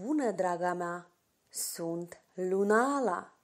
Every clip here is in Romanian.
Bună, draga mea! Sunt Lunala!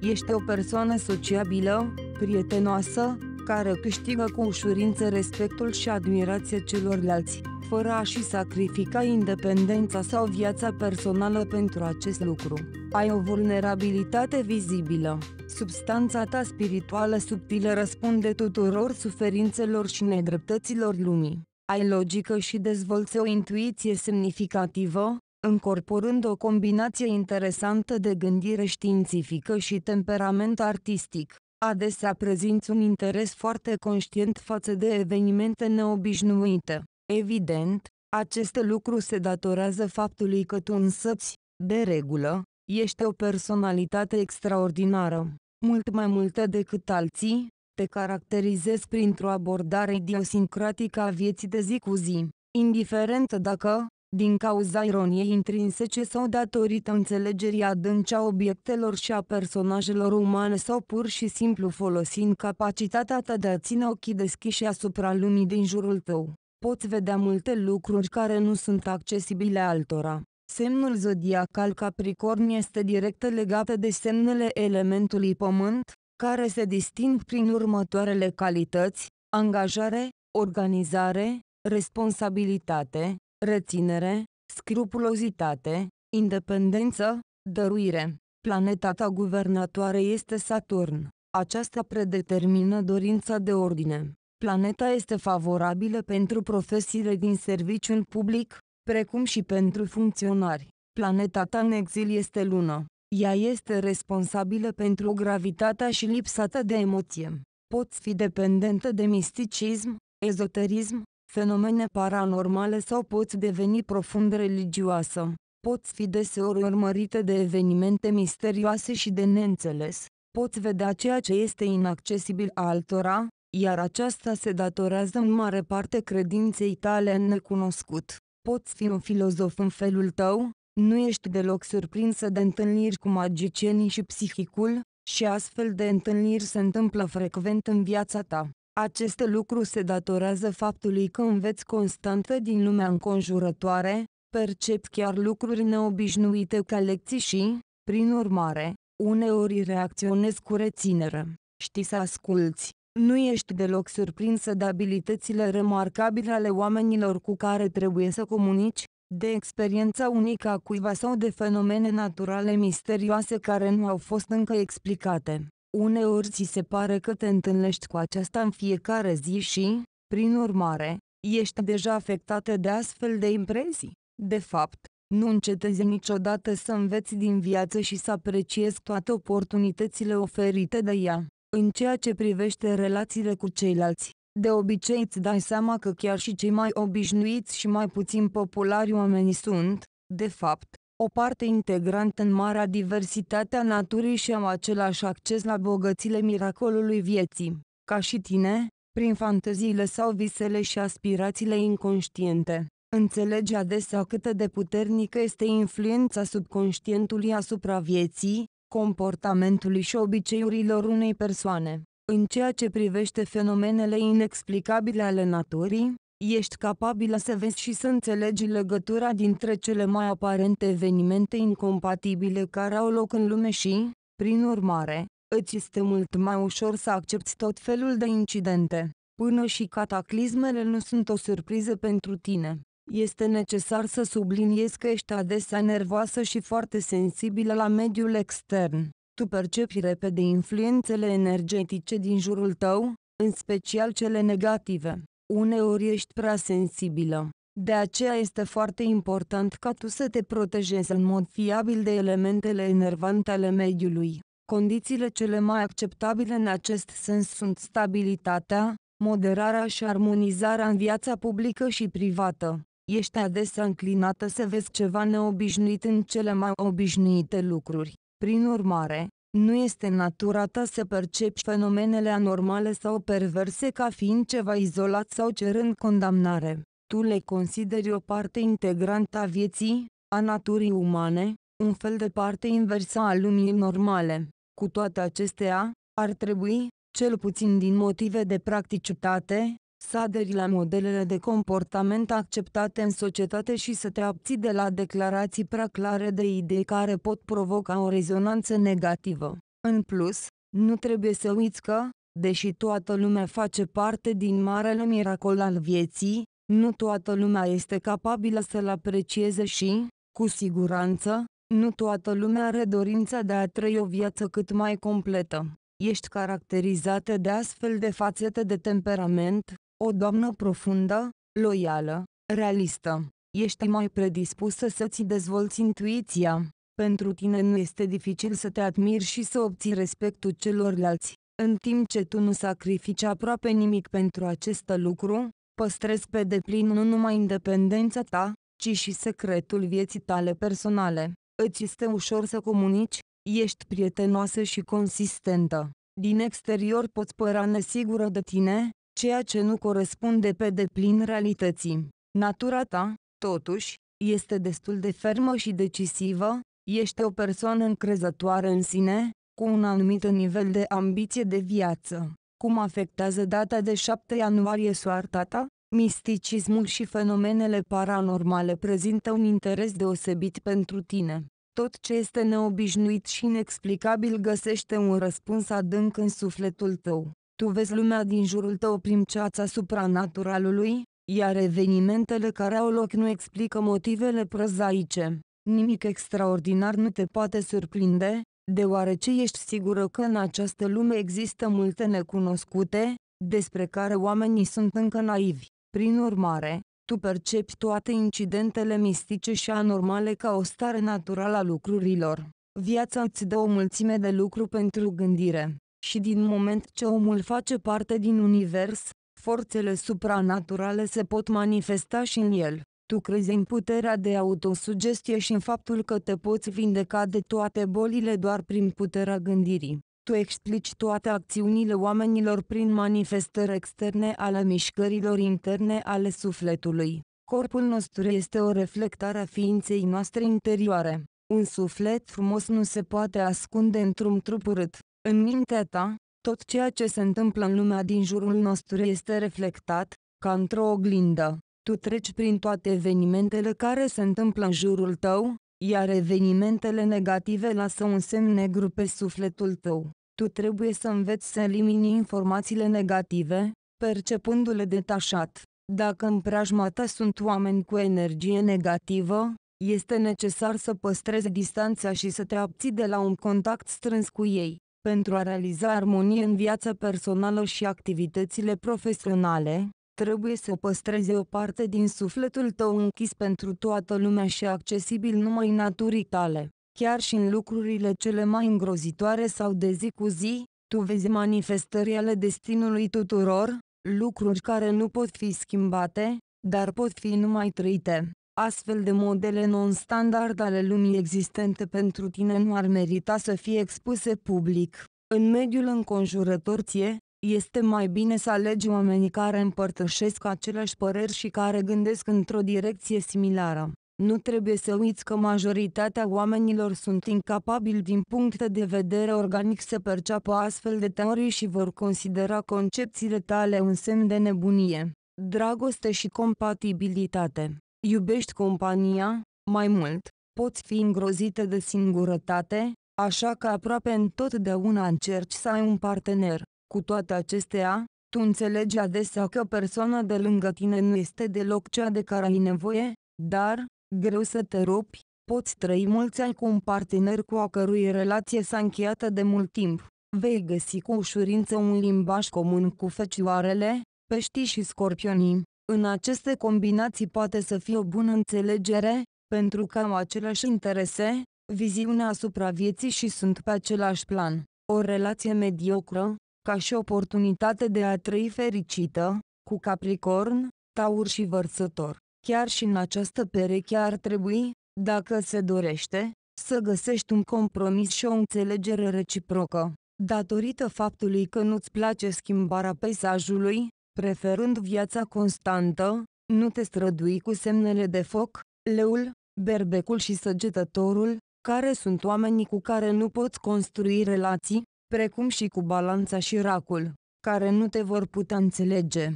Ești o persoană sociabilă, prietenoasă, care câștigă cu ușurință respectul și admirația celorlalți, fără a-și sacrifica independența sau viața personală pentru acest lucru. Ai o vulnerabilitate vizibilă. Substanța ta spirituală subtilă răspunde tuturor suferințelor și nedreptăților lumii ai logică și dezvolți o intuiție semnificativă, încorporând o combinație interesantă de gândire științifică și temperament artistic. Adesea prezinți un interes foarte conștient față de evenimente neobișnuite. Evident, acest lucru se datorează faptului că tu însăți, de regulă, ești o personalitate extraordinară, mult mai multă decât alții, te caracterizezi printr-o abordare idiosincratică a vieții de zi cu zi, indiferent dacă, din cauza ironiei intrinsece sau datorită înțelegerii adânci a obiectelor și a personajelor umane sau pur și simplu folosind capacitatea ta de a ține ochii deschiși asupra lumii din jurul tău, poți vedea multe lucruri care nu sunt accesibile altora. Semnul zodiacal Capricorn este direct legat de semnele elementului pământ, care se disting prin următoarele calități, angajare, organizare, responsabilitate, reținere, scrupulozitate, independență, dăruire. Planeta ta guvernatoare este Saturn. Aceasta predetermină dorința de ordine. Planeta este favorabilă pentru profesiile din serviciul public, precum și pentru funcționari. Planeta ta în exil este lună. Ea este responsabilă pentru gravitatea și lipsa ta de emoție. Poți fi dependentă de misticism, ezoterism, fenomene paranormale sau poți deveni profund religioasă. Poți fi deseori urmărită de evenimente misterioase și de neînțeles. Poți vedea ceea ce este inaccesibil altora, iar aceasta se datorează în mare parte credinței tale în necunoscut. Poți fi un filozof în felul tău, nu ești deloc surprinsă de întâlniri cu magicienii și psihicul, și astfel de întâlniri se întâmplă frecvent în viața ta. Aceste lucruri se datorează faptului că înveți constantă din lumea înconjurătoare, percepi chiar lucruri neobișnuite ca lecții și, prin urmare, uneori reacționezi cu reținere. Știi să asculți. Nu ești deloc surprinsă de abilitățile remarcabile ale oamenilor cu care trebuie să comunici, de experiența unică a cuiva sau de fenomene naturale misterioase care nu au fost încă explicate. Uneori ți se pare că te întâlnești cu aceasta în fiecare zi și, prin urmare, ești deja afectată de astfel de impresii. De fapt, nu încetezi niciodată să înveți din viață și să apreciezi toate oportunitățile oferite de ea. În ceea ce privește relațiile cu ceilalți, de obicei îți dai seama că chiar și cei mai obișnuiți și mai puțin populari oamenii sunt, de fapt, o parte integrantă în marea diversitate a naturii și au același acces la bogățile miracolului vieții, ca și tine, prin fanteziile sau visele și aspirațiile inconștiente. Înțelege adesea cât de puternică este influența subconștientului asupra vieții, comportamentului și obiceiurilor unei persoane. În ceea ce privește fenomenele inexplicabile ale naturii, ești capabilă să vezi și să înțelegi legătura dintre cele mai aparente evenimente incompatibile care au loc în lume și, prin urmare, îți este mult mai ușor să accepti tot felul de incidente. Până și cataclismele nu sunt o surpriză pentru tine. Este necesar să subliniezi că ești adesea nervoasă și foarte sensibilă la mediul extern. Tu percepi repede influențele energetice din jurul tău, în special cele negative. Uneori ești prea sensibilă. De aceea este foarte important ca tu să te protejezi în mod fiabil de elementele enervante ale mediului. Condițiile cele mai acceptabile în acest sens sunt stabilitatea, moderarea și armonizarea în viața publică și privată. Ești adesea înclinată să vezi ceva neobișnuit în cele mai obișnuite lucruri. Prin urmare, nu este natura ta să percepi fenomenele anormale sau perverse ca fiind ceva izolat sau cerând condamnare. Tu le consideri o parte integrantă a vieții, a naturii umane, un fel de parte inversă a lumii normale. Cu toate acestea, ar trebui, cel puțin din motive de practicitate, să aderi la modelele de comportament acceptate în societate și să te abții de la declarații prea clare de idei care pot provoca o rezonanță negativă. În plus, nu trebuie să uiți că, deși toată lumea face parte din marele miracol al vieții, nu toată lumea este capabilă să-l aprecieze și, cu siguranță, nu toată lumea are dorința de a trăi o viață cât mai completă. Ești caracterizată de astfel de fațete de temperament, o doamnă profundă, loială, realistă. Ești mai predispusă să-ți dezvolți intuiția. Pentru tine nu este dificil să te admiri și să obții respectul celorlalți. În timp ce tu nu sacrifici aproape nimic pentru acest lucru, păstrezi pe deplin nu numai independența ta, ci și secretul vieții tale personale. Îți este ușor să comunici, ești prietenoasă și consistentă. Din exterior poți păra nesigură de tine, ceea ce nu corespunde pe deplin realității. Natura ta, totuși, este destul de fermă și decisivă, ești o persoană încrezătoare în sine, cu un anumit nivel de ambiție de viață. Cum afectează data de 7 ianuarie soarta ta? Misticismul și fenomenele paranormale prezintă un interes deosebit pentru tine. Tot ce este neobișnuit și inexplicabil găsește un răspuns adânc în sufletul tău. Tu vezi lumea din jurul tău prin ceața supranaturalului, iar evenimentele care au loc nu explică motivele prăzaice. Nimic extraordinar nu te poate surprinde, deoarece ești sigură că în această lume există multe necunoscute, despre care oamenii sunt încă naivi. Prin urmare, tu percepi toate incidentele mistice și anormale ca o stare naturală a lucrurilor. Viața îți dă o mulțime de lucru pentru gândire și din moment ce omul face parte din univers, forțele supranaturale se pot manifesta și în el. Tu crezi în puterea de autosugestie și în faptul că te poți vindeca de toate bolile doar prin puterea gândirii. Tu explici toate acțiunile oamenilor prin manifestări externe ale mișcărilor interne ale sufletului. Corpul nostru este o reflectare a ființei noastre interioare. Un suflet frumos nu se poate ascunde într-un trup urât. În mintea ta, tot ceea ce se întâmplă în lumea din jurul nostru este reflectat, ca într-o oglindă. Tu treci prin toate evenimentele care se întâmplă în jurul tău, iar evenimentele negative lasă un semn negru pe sufletul tău. Tu trebuie să înveți să elimini informațiile negative, percepându-le detașat. Dacă în preajma ta sunt oameni cu energie negativă, este necesar să păstrezi distanța și să te abții de la un contact strâns cu ei. Pentru a realiza armonie în viața personală și activitățile profesionale, trebuie să păstrezi o parte din sufletul tău închis pentru toată lumea și accesibil numai naturii tale. Chiar și în lucrurile cele mai îngrozitoare sau de zi cu zi, tu vezi manifestări ale destinului tuturor, lucruri care nu pot fi schimbate, dar pot fi numai trăite. Astfel de modele non-standard ale lumii existente pentru tine nu ar merita să fie expuse public. În mediul înconjurător ție, este mai bine să alegi oamenii care împărtășesc aceleași păreri și care gândesc într-o direcție similară. Nu trebuie să uiți că majoritatea oamenilor sunt incapabili din punct de vedere organic să perceapă astfel de teorii și vor considera concepțiile tale un semn de nebunie, dragoste și compatibilitate. Iubești compania, mai mult, poți fi îngrozită de singurătate, așa că aproape întotdeauna încerci să ai un partener. Cu toate acestea, tu înțelegi adesea că persoana de lângă tine nu este deloc cea de care ai nevoie, dar, greu să te rupi, poți trăi mulți ani cu un partener cu a cărui relație s-a încheiată de mult timp. Vei găsi cu ușurință un limbaj comun cu fecioarele, peștii și scorpionii. În aceste combinații poate să fie o bună înțelegere, pentru că au aceleași interese, viziunea asupra vieții și sunt pe același plan. O relație mediocră, ca și oportunitate de a trăi fericită, cu Capricorn, Taur și Vărsător. Chiar și în această pereche ar trebui, dacă se dorește, să găsești un compromis și o înțelegere reciprocă. Datorită faptului că nu-ți place schimbarea peisajului, preferând viața constantă, nu te strădui cu semnele de foc, leul, berbecul și săgetătorul, care sunt oamenii cu care nu poți construi relații, precum și cu balanța și racul, care nu te vor putea înțelege.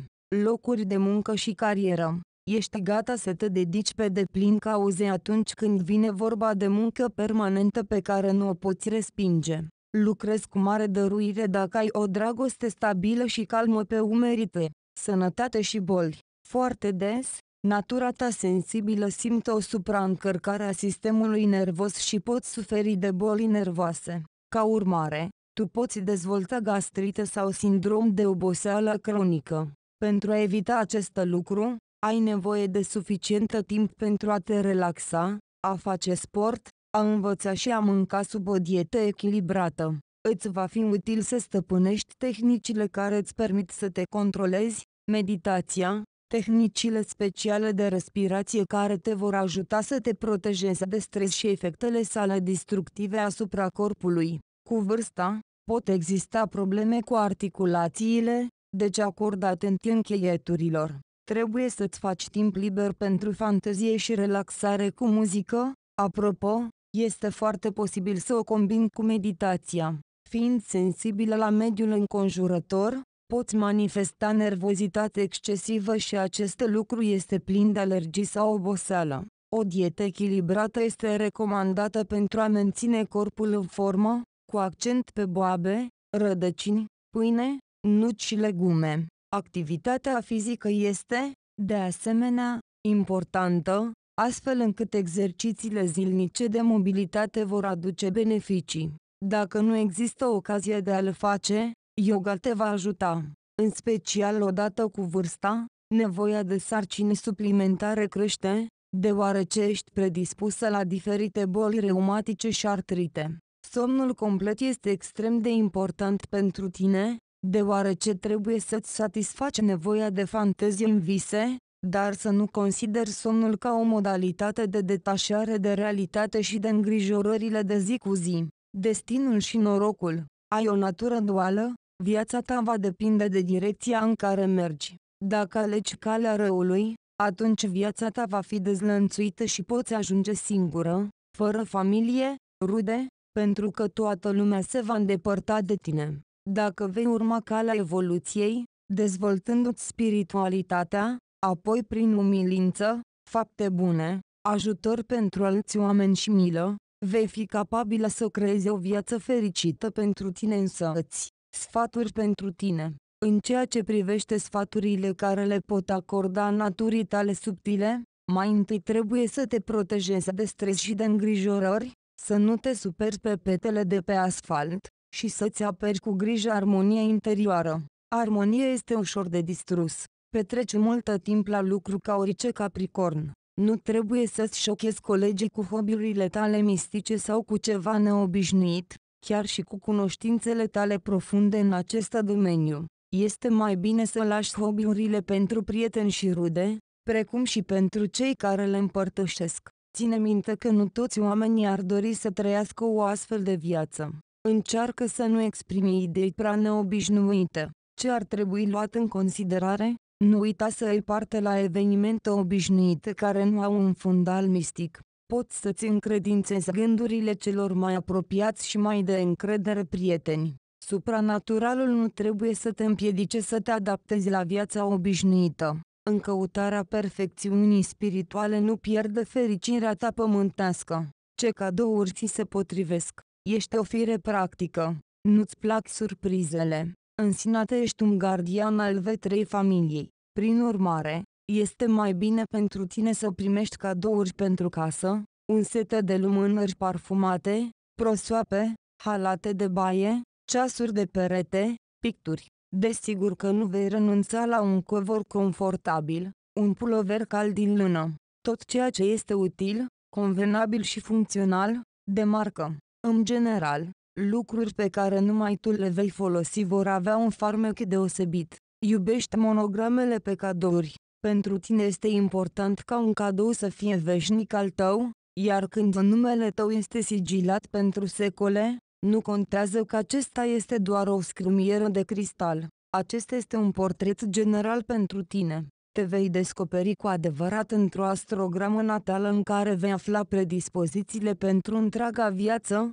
Locuri de muncă și carieră. Ești gata să te dedici pe deplin cauzei atunci când vine vorba de muncă permanentă pe care nu o poți respinge. Lucrez cu mare dăruire dacă ai o dragoste stabilă și calmă pe umerite, sănătate și boli. Foarte des, natura ta sensibilă simte o supraîncărcare a sistemului nervos și poți suferi de boli nervoase. Ca urmare, tu poți dezvolta gastrită sau sindrom de oboseală cronică. Pentru a evita acest lucru, ai nevoie de suficientă timp pentru a te relaxa, a face sport, a învăța și a mânca sub o dietă echilibrată. Îți va fi util să stăpânești tehnicile care îți permit să te controlezi, meditația, tehnicile speciale de respirație care te vor ajuta să te protejezi de stres și efectele sale destructive asupra corpului. Cu vârsta, pot exista probleme cu articulațiile, deci acordă atenție încheieturilor. Trebuie să-ți faci timp liber pentru fantezie și relaxare cu muzică. Apropo, este foarte posibil să o combin cu meditația. Fiind sensibilă la mediul înconjurător, poți manifesta nervozitate excesivă și acest lucru este plin de alergii sau oboseală. O dietă echilibrată este recomandată pentru a menține corpul în formă, cu accent pe boabe, rădăcini, pâine, nuci și legume. Activitatea fizică este, de asemenea, importantă, astfel încât exercițiile zilnice de mobilitate vor aduce beneficii. Dacă nu există ocazie de a le face, yoga te va ajuta, în special odată cu vârsta, nevoia de sarcini suplimentare crește, deoarece ești predispusă la diferite boli reumatice și artrite. Somnul complet este extrem de important pentru tine, deoarece trebuie să-ți satisfaci nevoia de fantezie în vise, dar să nu consideri somnul ca o modalitate de detașare de realitate și de îngrijorările de zi cu zi. Destinul și norocul. Ai o natură duală, viața ta va depinde de direcția în care mergi. Dacă alegi calea răului, atunci viața ta va fi dezlănțuită și poți ajunge singură, fără familie, rude, pentru că toată lumea se va îndepărta de tine. Dacă vei urma calea evoluției, dezvoltându-ți spiritualitatea, apoi prin umilință, fapte bune, ajutor pentru alți oameni și milă, vei fi capabilă să creezi o viață fericită pentru tine însăți. Sfaturi pentru tine În ceea ce privește sfaturile care le pot acorda naturii tale subtile, mai întâi trebuie să te protejezi de stres și de îngrijorări, să nu te superi pe petele de pe asfalt și să-ți aperi cu grijă armonia interioară. Armonia este ușor de distrus. Petreci multă timp la lucru ca orice capricorn. Nu trebuie să-ți șochezi colegii cu hobby-urile tale mistice sau cu ceva neobișnuit, chiar și cu cunoștințele tale profunde în acest domeniu. Este mai bine să lași hobby-urile pentru prieteni și rude, precum și pentru cei care le împărtășesc. Ține minte că nu toți oamenii ar dori să trăiască o astfel de viață. Încearcă să nu exprimi idei prea neobișnuite. Ce ar trebui luat în considerare? Nu uita să ai parte la evenimente obișnuite care nu au un fundal mistic. Poți să-ți încredințezi gândurile celor mai apropiați și mai de încredere prieteni. Supranaturalul nu trebuie să te împiedice să te adaptezi la viața obișnuită. În căutarea perfecțiunii spirituale nu pierde fericirea ta pământească. Ce cadouri ți se potrivesc? Ești o fire practică. Nu-ți plac surprizele. În ești un gardian al vetrei familiei. Prin urmare, este mai bine pentru tine să primești cadouri pentru casă, un set de lumânări parfumate, prosoape, halate de baie, ceasuri de perete, picturi. Desigur că nu vei renunța la un covor confortabil, un pulover cald din lână, tot ceea ce este util, convenabil și funcțional, de marcă. În general, Lucruri pe care numai tu le vei folosi vor avea un farmec deosebit. Iubește monogramele pe cadouri. Pentru tine este important ca un cadou să fie veșnic al tău, iar când numele tău este sigilat pentru secole, nu contează că acesta este doar o scrumieră de cristal. Acesta este un portret general pentru tine. Te vei descoperi cu adevărat într-o astrogramă natală în care vei afla predispozițiile pentru întreaga viață,